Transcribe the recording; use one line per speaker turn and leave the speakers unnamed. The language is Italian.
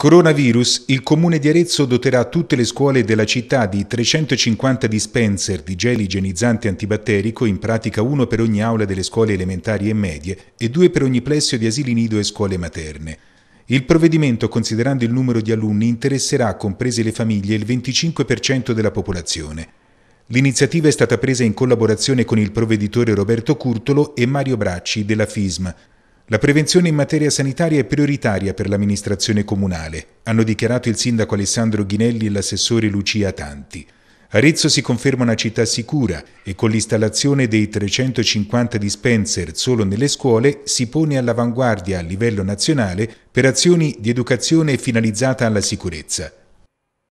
Coronavirus, il comune di Arezzo doterà tutte le scuole della città di 350 dispenser di gel igienizzante antibatterico, in pratica uno per ogni aula delle scuole elementari e medie e due per ogni plesso di asili nido e scuole materne. Il provvedimento, considerando il numero di alunni, interesserà, comprese le famiglie, il 25% della popolazione. L'iniziativa è stata presa in collaborazione con il provveditore Roberto Curtolo e Mario Bracci della FISM. La prevenzione in materia sanitaria è prioritaria per l'amministrazione comunale, hanno dichiarato il sindaco Alessandro Ghinelli e l'assessore Lucia Tanti. Arezzo si conferma una città sicura e con l'installazione dei 350 dispenser solo nelle scuole si pone all'avanguardia a livello nazionale per azioni di educazione finalizzata alla sicurezza.